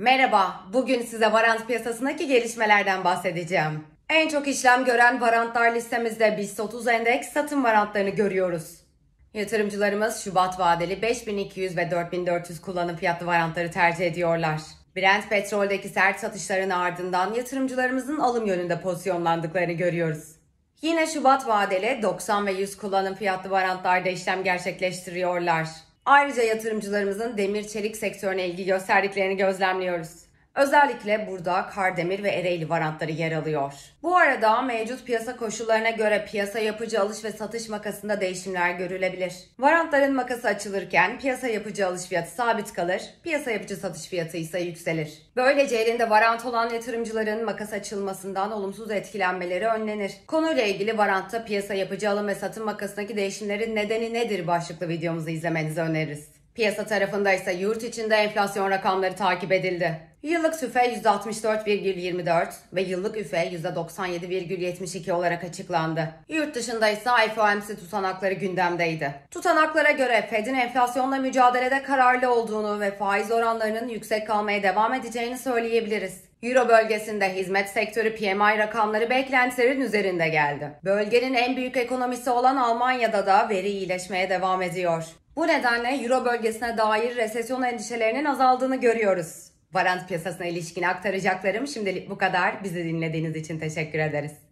Merhaba, bugün size varant piyasasındaki gelişmelerden bahsedeceğim. En çok işlem gören varantlar listemizde BIST 30 endeks satın varantlarını görüyoruz. Yatırımcılarımız Şubat vadeli 5200 ve 4400 kullanım fiyatlı varantları tercih ediyorlar. Brent petroldeki sert satışların ardından yatırımcılarımızın alım yönünde pozisyonlandıklarını görüyoruz. Yine Şubat vadeli 90 ve 100 kullanım fiyatlı varantlarda işlem gerçekleştiriyorlar. Ayrıca yatırımcılarımızın demir çelik sektörüne ilgi gösterdiklerini gözlemliyoruz. Özellikle burada Kardemir ve Ereğli varantları yer alıyor. Bu arada mevcut piyasa koşullarına göre piyasa yapıcı alış ve satış makasında değişimler görülebilir. Varantların makası açılırken piyasa yapıcı alış fiyatı sabit kalır, piyasa yapıcı satış fiyatı ise yükselir. Böylece elinde varant olan yatırımcıların makas açılmasından olumsuz etkilenmeleri önlenir. Konuyla ilgili varantta piyasa yapıcı alım ve satım makasındaki değişimlerin nedeni nedir başlıklı videomuzu izlemenizi öneririz. Piyasa tarafında ise yurt içinde enflasyon rakamları takip edildi. Yıllık süfe %64,24 ve yıllık üfe %97,72 olarak açıklandı. Yurt dışında ise FOMC tutanakları gündemdeydi. Tutanaklara göre Fed'in enflasyonla mücadelede kararlı olduğunu ve faiz oranlarının yüksek kalmaya devam edeceğini söyleyebiliriz. Euro bölgesinde hizmet sektörü PMI rakamları beklentilerin üzerinde geldi. Bölgenin en büyük ekonomisi olan Almanya'da da veri iyileşmeye devam ediyor. Bu nedenle Euro bölgesine dair resesyon endişelerinin azaldığını görüyoruz. Varant piyasasına ilişkin aktaracaklarım şimdilik bu kadar. Bizi dinlediğiniz için teşekkür ederiz.